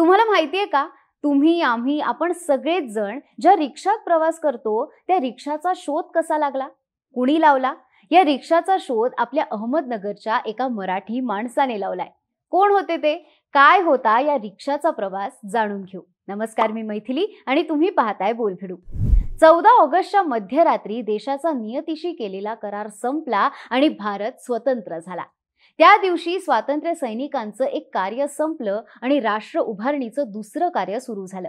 तुम्हाला माहितीये का तुम्ही आम्ही आपण सगळेच जण ज्या रिक्षात प्रवास करतो त्या रिक्षाचा शोध कसा लागला कुणी लावला या रिक्षाचा शोध आपल्या अहमदनगरच्या एका मराठी माणसाने लावलाय कोण होते ते काय होता या रिक्षाचा प्रवास जाणून घेऊ नमस्कार मी मैथिली आणि तुम्ही पाहताय बोलखेडू चौदा ऑगस्टच्या मध्यरात्री देशाचा नियतीशी केलेला करार संपला आणि भारत स्वतंत्र झाला त्या दिवशी स्वातंत्र्य सैनिकांचं एक कार्य संपलं आणि राष्ट्र उभारणीचं दुसरं कार्य सुरू झालं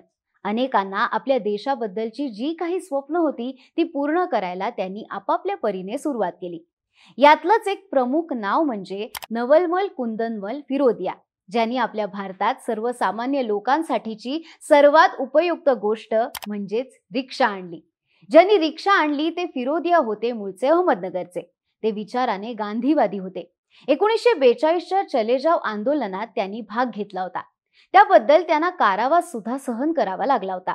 अनेकांना आपल्या देशाबद्दलची जी काही स्वप्न होती ती पूर्ण करायला त्यांनी आपापल्या परीने सुरुवात केली यातलंच एक प्रमुख नाव म्हणजे नवलमल कुंदनमल फिरोदिया ज्यांनी आपल्या भारतात सर्वसामान्य लोकांसाठीची सर्वात उपयुक्त गोष्ट म्हणजेच रिक्षा आणली ज्यांनी रिक्षा आणली ते फिरोदिया होते मूळचे अहमदनगरचे ते विचाराने गांधीवादी होते एकोणीसशे बेचाळीसच्या चलेजाव आंदोलनात त्यांनी भाग घेतला होता त्याबद्दल त्यांना कारावास सुद्धा सहन करावा लागला होता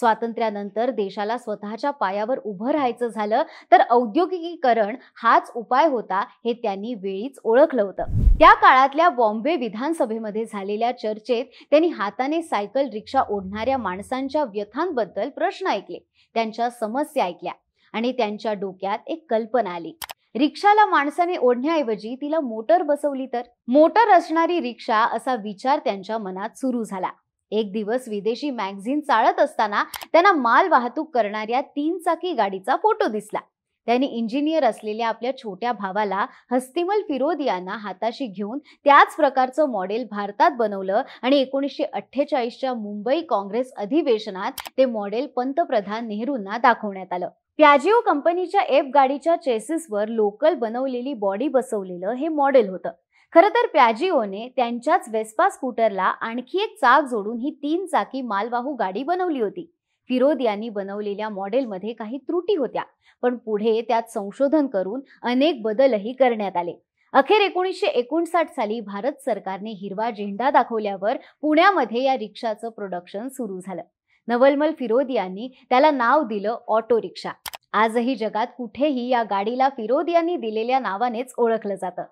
स्वातंत्र्यानंतर देशाला स्वतःच्या पायावर उभं राहायचं झालं तर औद्योगिकीकरण हाच उपाय होता हे त्यांनी वेळीच ओळखलं होतं त्या काळातल्या बॉम्बे विधानसभेमध्ये झालेल्या चर्चेत त्यांनी हाताने सायकल रिक्षा ओढणाऱ्या माणसांच्या व्यथांबद्दल प्रश्न ऐकले त्यांच्या समस्या ऐकल्या आणि त्यांच्या डोक्यात एक कल्पना आली रिक्षाला माणसाने ओढण्याऐवजी तिला मोटर बसवली तर मोटर असणारी रिक्षा असा विचार त्यांच्या मनात सुरू झाला एक दिवस विदेशी मॅगझिन चाळत असताना त्यांना माल वाहतूक करणाऱ्या तीन चाकी गाडीचा फोटो दिसला त्यांनी इंजिनियर असलेल्या आपल्या छोट्या भावाला हस्तिमल फिरोद यांना हाताशी घेऊन त्याच प्रकारचं मॉडेल भारतात बनवलं आणि एकोणीसशे अठ्ठेचाळीसच्या मुंबई काँग्रेस अधिवेशनात ते मॉडेल पंतप्रधान नेहरूंना दाखवण्यात आलं प्याजिओ कंपनीच्या एफ गाडीच्या चेसिसवर लोकल बनवलेली बॉडी बसवलेलं हे मॉडेल होतं खरं तर प्याजिओने त्यांच्याच वेस्पा स्कूटरला आणखी एक चाक जोडून ही तीन चाकी मालवाहू गाडी बनवली होती फिरोद यांनी बनवलेल्या मॉडेलमध्ये काही त्रुटी होत्या पण पुढे त्यात संशोधन करून अनेक बदलही करण्यात आले अखेर एकोणीसशे एकोणसाठ साली भारत सरकारने हिरवा झेंडा दाखवल्यावर पुण्यामध्ये या रिक्षाचं प्रोडक्शन सुरू झालं नवलमल फिरोद यांनी त्याला नाव दिलं ऑटो रिक्षा आजही जगात कुठेही या गाडीला यांनी दिलेल्या नावानेच ओळखलं जातं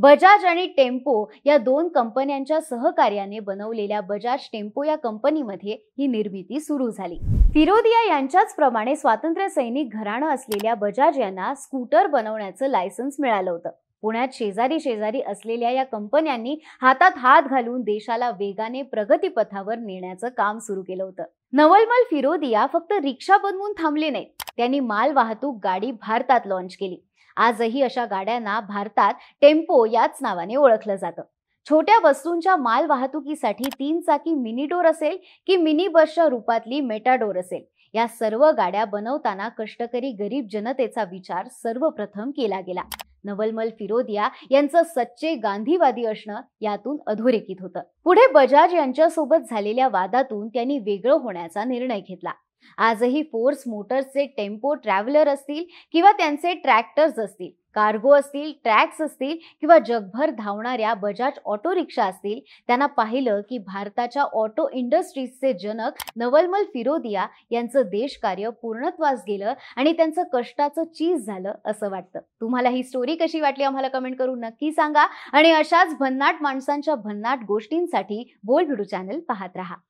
बजाज आणि टेम्पो या दोन कंपन्यांच्या सहकार्याने बनवलेल्या बजाज टेम्पो या कंपनीमध्ये ही निर्मिती सुरू झाली फिरोदिया यांच्याच प्रमाणे स्वातंत्र्य सैनिक घराणं असलेल्या बजाज यांना स्कूटर बनवण्याचं लायसन्स मिळालं होतं पुण्यात शेजारी शेजारी असलेल्या या कंपन्यांनी हातात हात घालून देशाला वेगाने प्रगतीपथावर नेण्याचं काम सुरू केलं होतं नवलमल फिरोदिया फक्त रिक्षा बनवून थांबले नाहीत त्यांनी माल वाहतूक गाडी भारतात लॉन्च केली आजही अशा गाड्यांना भारतात टेम्पो याच नावाने ओळखलं जातं छोट्या वस्तूंच्या माल वाहतुकीसाठी तीन चाकी मिनी डोर असेल की मिनी बसच्या रूपातली मेटाडोर असेल या सर्व गाड्या बनवताना कष्टकरी गरीब जनतेचा विचार सर्वप्रथम केला गेला नवलमल फिरोदिया यांचं सच्चे गांधीवादी असणं यातून अधोरेखित होतं पुढे बजाज यांच्यासोबत झालेल्या वादातून त्यांनी वेगळं होण्याचा निर्णय घेतला आजही फोर्स मोटर्सचे टेम्पो ट्रॅव्हलर असतील किंवा त्यांचे ट्रॅक्टर्स असतील कार्गो असतील ट्रॅक्स असतील किंवा जगभर धावणाऱ्या बजाज ऑटो रिक्षा असतील त्यांना पाहिलं की भारताच्या ऑटो इंडस्ट्रीजचे जनक नवलमल फिरोदिया यांचं देशकार्य पूर्णत्वास गेलं आणि त्यांचं कष्टाचं चीज झालं असं वाटतं तुम्हाला ही स्टोरी कशी वाटली आम्हाला कमेंट करून नक्की सांगा आणि अशाच भन्नाट माणसांच्या भन्नाट गोष्टींसाठी बोल भिडू चॅनल पाहत राहा